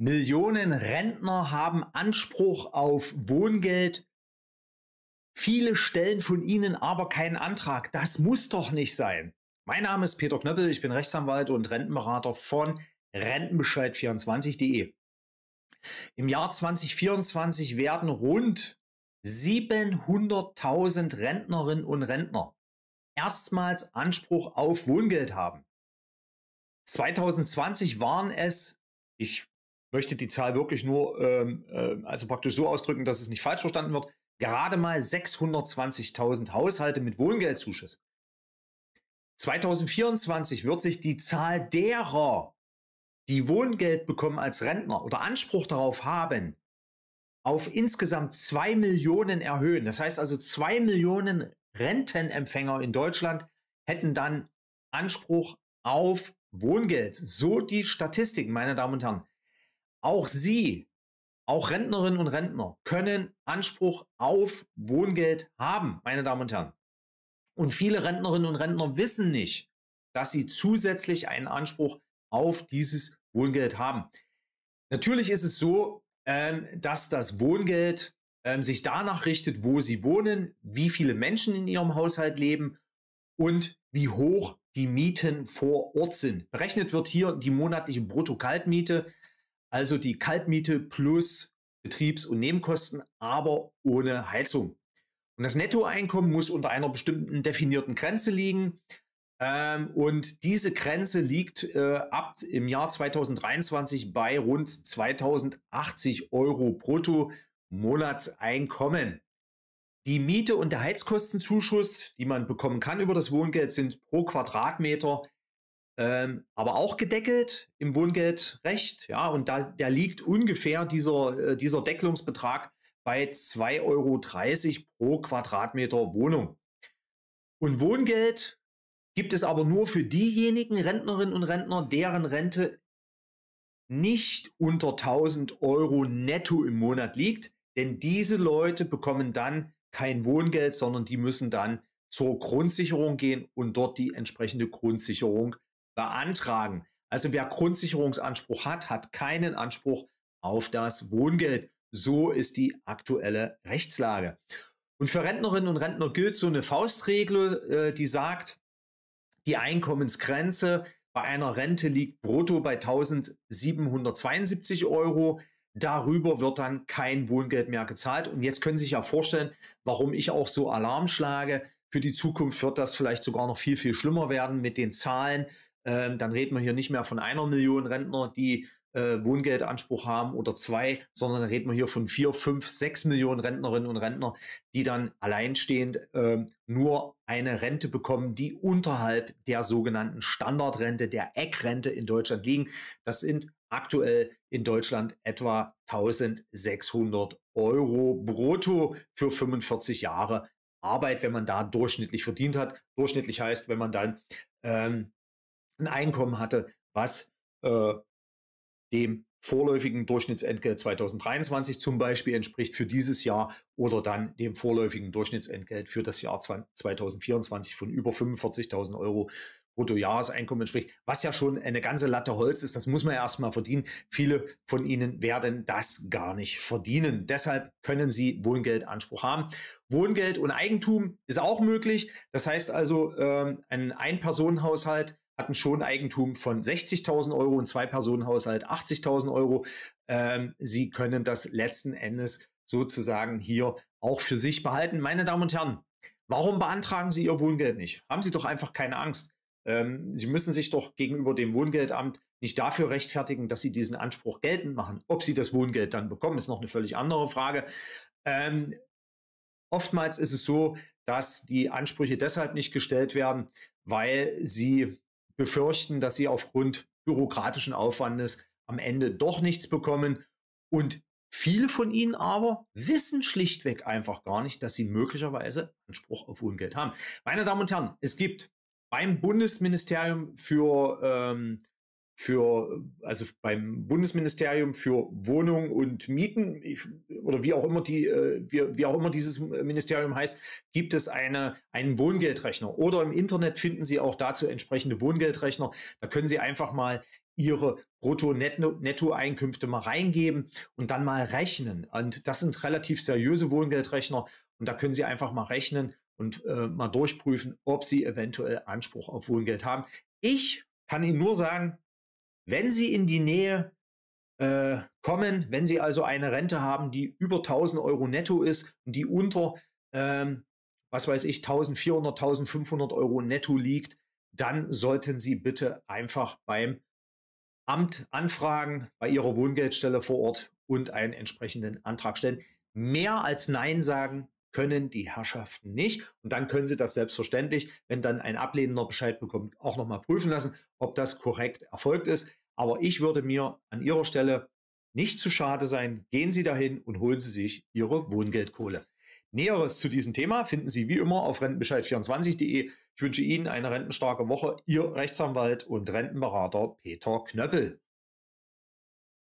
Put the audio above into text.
Millionen Rentner haben Anspruch auf Wohngeld. Viele stellen von ihnen aber keinen Antrag. Das muss doch nicht sein. Mein Name ist Peter Knöppel, ich bin Rechtsanwalt und Rentenberater von Rentenbescheid24.de. Im Jahr 2024 werden rund 700.000 Rentnerinnen und Rentner erstmals Anspruch auf Wohngeld haben. 2020 waren es, ich möchte die Zahl wirklich nur, ähm, äh, also praktisch so ausdrücken, dass es nicht falsch verstanden wird, gerade mal 620.000 Haushalte mit Wohngeldzuschuss. 2024 wird sich die Zahl derer, die Wohngeld bekommen als Rentner oder Anspruch darauf haben, auf insgesamt 2 Millionen erhöhen. Das heißt also, 2 Millionen Rentenempfänger in Deutschland hätten dann Anspruch auf Wohngeld. So die Statistiken, meine Damen und Herren. Auch sie, auch Rentnerinnen und Rentner können Anspruch auf Wohngeld haben, meine Damen und Herren. Und viele Rentnerinnen und Rentner wissen nicht, dass sie zusätzlich einen Anspruch auf dieses Wohngeld haben. Natürlich ist es so, ähm, dass das Wohngeld ähm, sich danach richtet, wo sie wohnen, wie viele Menschen in ihrem Haushalt leben und wie hoch die Mieten vor Ort sind. Berechnet wird hier die monatliche Brutto-Kaltmiete also die Kaltmiete plus Betriebs- und Nebenkosten, aber ohne Heizung. Und das Nettoeinkommen muss unter einer bestimmten definierten Grenze liegen. Ähm, und diese Grenze liegt äh, ab im Jahr 2023 bei rund 2080 Euro brutto Monatseinkommen. Die Miete und der Heizkostenzuschuss, die man bekommen kann über das Wohngeld, sind pro Quadratmeter ähm, aber auch gedeckelt im Wohngeldrecht. Ja, und da, da liegt ungefähr dieser, äh, dieser Deckelungsbetrag bei 2,30 Euro pro Quadratmeter Wohnung. Und Wohngeld gibt es aber nur für diejenigen Rentnerinnen und Rentner, deren Rente nicht unter 1000 Euro netto im Monat liegt. Denn diese Leute bekommen dann kein Wohngeld, sondern die müssen dann zur Grundsicherung gehen und dort die entsprechende Grundsicherung beantragen. Also wer Grundsicherungsanspruch hat, hat keinen Anspruch auf das Wohngeld. So ist die aktuelle Rechtslage. Und für Rentnerinnen und Rentner gilt so eine Faustregel, äh, die sagt, die Einkommensgrenze bei einer Rente liegt brutto bei 1772 Euro. Darüber wird dann kein Wohngeld mehr gezahlt. Und jetzt können Sie sich ja vorstellen, warum ich auch so Alarm schlage. Für die Zukunft wird das vielleicht sogar noch viel, viel schlimmer werden mit den Zahlen, ähm, dann reden wir hier nicht mehr von einer Million Rentner, die äh, Wohngeldanspruch haben oder zwei, sondern dann reden wir hier von vier, fünf, sechs Millionen Rentnerinnen und Rentner, die dann alleinstehend ähm, nur eine Rente bekommen, die unterhalb der sogenannten Standardrente, der Eckrente in Deutschland liegen. Das sind aktuell in Deutschland etwa 1600 Euro brutto für 45 Jahre Arbeit, wenn man da durchschnittlich verdient hat. Durchschnittlich heißt, wenn man dann ähm, ein Einkommen hatte, was äh, dem vorläufigen Durchschnittsentgelt 2023 zum Beispiel entspricht für dieses Jahr oder dann dem vorläufigen Durchschnittsentgelt für das Jahr 2024 von über 45.000 Euro Bruttojahreseinkommen entspricht, was ja schon eine ganze Latte Holz ist, das muss man ja erstmal verdienen. Viele von Ihnen werden das gar nicht verdienen. Deshalb können Sie Wohngeldanspruch haben. Wohngeld und Eigentum ist auch möglich. Das heißt also, ähm, ein Einpersonenhaushalt hatten schon Eigentum von 60.000 Euro und zwei personen haushalt 80.000 Euro. Ähm, sie können das letzten Endes sozusagen hier auch für sich behalten. Meine Damen und Herren, warum beantragen Sie Ihr Wohngeld nicht? Haben Sie doch einfach keine Angst. Ähm, Sie müssen sich doch gegenüber dem Wohngeldamt nicht dafür rechtfertigen, dass Sie diesen Anspruch geltend machen. Ob Sie das Wohngeld dann bekommen, ist noch eine völlig andere Frage. Ähm, oftmals ist es so, dass die Ansprüche deshalb nicht gestellt werden, weil sie befürchten, dass sie aufgrund bürokratischen Aufwandes am Ende doch nichts bekommen. Und viele von ihnen aber wissen schlichtweg einfach gar nicht, dass sie möglicherweise Anspruch auf Wohngeld haben. Meine Damen und Herren, es gibt beim Bundesministerium für ähm, für, also beim Bundesministerium für Wohnung und Mieten oder wie auch immer die, äh, wie, wie auch immer dieses Ministerium heißt, gibt es eine, einen Wohngeldrechner. Oder im Internet finden Sie auch dazu entsprechende Wohngeldrechner. Da können Sie einfach mal Ihre Brutto-Netto-Einkünfte mal reingeben und dann mal rechnen. Und das sind relativ seriöse Wohngeldrechner und da können Sie einfach mal rechnen und äh, mal durchprüfen, ob Sie eventuell Anspruch auf Wohngeld haben. Ich kann Ihnen nur sagen, wenn Sie in die Nähe äh, kommen, wenn Sie also eine Rente haben, die über 1000 Euro netto ist und die unter, ähm, was weiß ich, 1400, 1500 Euro netto liegt, dann sollten Sie bitte einfach beim Amt anfragen, bei Ihrer Wohngeldstelle vor Ort und einen entsprechenden Antrag stellen. Mehr als Nein sagen können die Herrschaften nicht. Und dann können sie das selbstverständlich, wenn dann ein ablehnender Bescheid bekommt, auch nochmal prüfen lassen, ob das korrekt erfolgt ist. Aber ich würde mir an Ihrer Stelle nicht zu schade sein. Gehen Sie dahin und holen Sie sich Ihre Wohngeldkohle. Näheres zu diesem Thema finden Sie wie immer auf rentenbescheid24.de. Ich wünsche Ihnen eine rentenstarke Woche. Ihr Rechtsanwalt und Rentenberater Peter Knöppel.